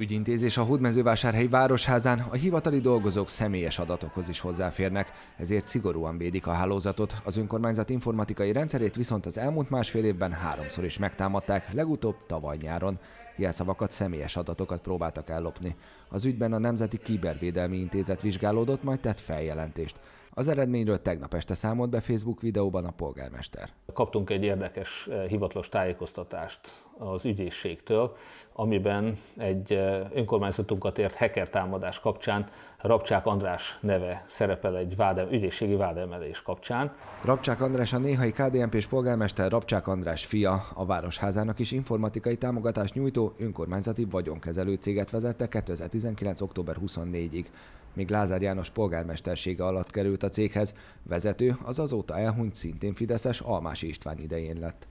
ügyintézés a Hódmezővásárhelyi Városházán a hivatali dolgozók személyes adatokhoz is hozzáférnek, ezért szigorúan védik a hálózatot. Az önkormányzat informatikai rendszerét viszont az elmúlt másfél évben háromszor is megtámadták, legutóbb tavaly nyáron. Jelszavakat, személyes adatokat próbáltak ellopni. Az ügyben a Nemzeti Kibervédelmi Intézet vizsgálódott, majd tett feljelentést. Az eredményről tegnap este számolt be Facebook videóban a polgármester. Kaptunk egy érdekes eh, hivatalos tájékoztatást az ügyészségtől, amiben egy eh, önkormányzatunkat ért hacker támadás kapcsán Rabcsák András neve szerepel egy vádem, ügyészségi vádemelés kapcsán. Rabcsák András a néhai kdmp s polgármester Rabcsák András fia, a Városházának is informatikai támogatást nyújtó önkormányzati vagyonkezelő céget vezette 2019. október 24-ig. Míg Lázár János polgármestersége alatt került a céghez, vezető az azóta elhunyt szintén Fideszes Almási István idején lett.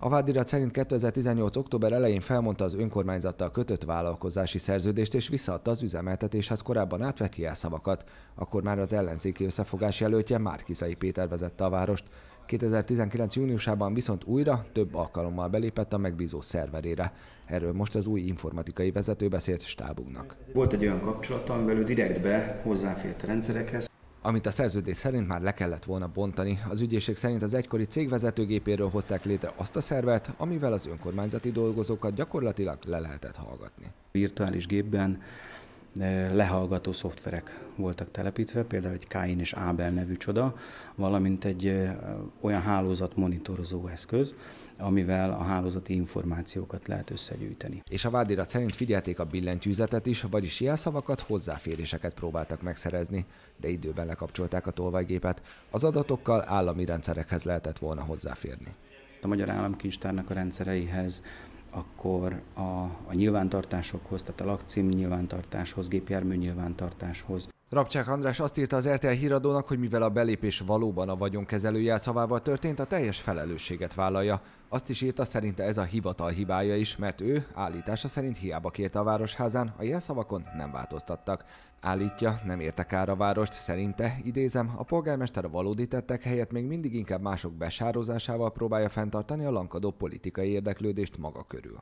A vádirat szerint 2018. október elején felmondta az önkormányzattal kötött vállalkozási szerződést és visszaadta az üzemeltetéshez korábban átvett jelszavakat. Akkor már az ellenzéki összefogás jelöltje Márkizai Péter vezette a várost. 2019. júniusában viszont újra több alkalommal belépett a megbízó szerverére. Erről most az új informatikai vezető beszélt stábunknak. Volt egy olyan kapcsolat, amivel ő direktbe hozzáfért a rendszerekhez, amit a szerződés szerint már le kellett volna bontani. Az ügyészség szerint az egykori cég vezetőgépéről hozták létre azt a szervet, amivel az önkormányzati dolgozókat gyakorlatilag le lehetett hallgatni. Virtuális gépben lehallgató szoftverek voltak telepítve, például egy Kain és Ábel nevű csoda, valamint egy olyan hálózat monitorozó eszköz, amivel a hálózati információkat lehet összegyűjteni. És a vádirat szerint figyelték a billentyűzetet is, vagyis jelszavakat, hozzáféréseket próbáltak megszerezni, de időben lekapcsolták a tolvajgépet. Az adatokkal állami rendszerekhez lehetett volna hozzáférni. A Magyar Államkincstárnak a rendszereihez akkor a, a nyilvántartásokhoz, tehát a lakcím nyilvántartáshoz, gépjármű nyilvántartáshoz, Rabcsák András azt írta az RTL híradónak, hogy mivel a belépés valóban a vagyonkezelő jelszavával történt, a teljes felelősséget vállalja. Azt is írta, szerinte ez a hivatal hibája is, mert ő állítása szerint hiába kérte a városházán, a jelszavakon nem változtattak. Állítja, nem értek ára a várost, szerinte, idézem, a polgármester a valódi tettek helyett még mindig inkább mások besározásával próbálja fenntartani a lankadó politikai érdeklődést maga körül.